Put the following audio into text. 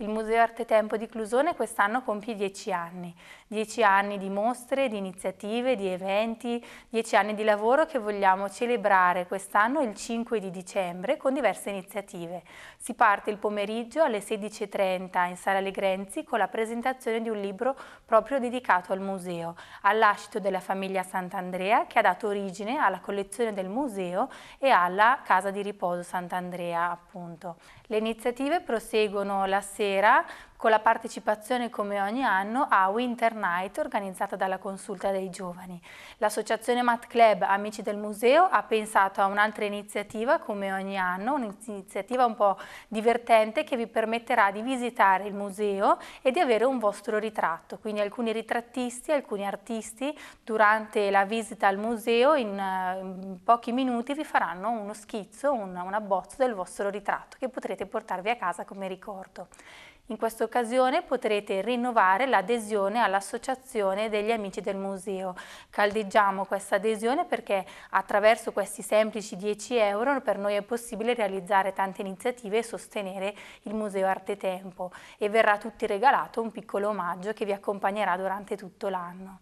Il Museo Arte Tempo di Clusone quest'anno compie 10 anni, 10 anni di mostre, di iniziative, di eventi, 10 anni di lavoro che vogliamo celebrare quest'anno il 5 di dicembre con diverse iniziative. Si parte il pomeriggio alle 16.30 in Sala Legrenzi con la presentazione di un libro proprio dedicato al museo, all'ascito della famiglia Sant'Andrea che ha dato origine alla collezione del museo e alla casa di riposo Sant'Andrea appunto. Le iniziative proseguono la sera sera con la partecipazione come ogni anno a Winter Night organizzata dalla Consulta dei Giovani. L'associazione Mat Club Amici del Museo ha pensato a un'altra iniziativa come ogni anno, un'iniziativa un po' divertente che vi permetterà di visitare il museo e di avere un vostro ritratto, quindi alcuni ritrattisti, alcuni artisti durante la visita al museo in, eh, in pochi minuti vi faranno uno schizzo, un, un abbozzo del vostro ritratto che potrete portarvi a casa come ricordo. In questa occasione potrete rinnovare l'adesione all'Associazione degli Amici del Museo. Caldeggiamo questa adesione perché attraverso questi semplici 10 euro per noi è possibile realizzare tante iniziative e sostenere il Museo Arte Tempo e verrà a tutti regalato un piccolo omaggio che vi accompagnerà durante tutto l'anno.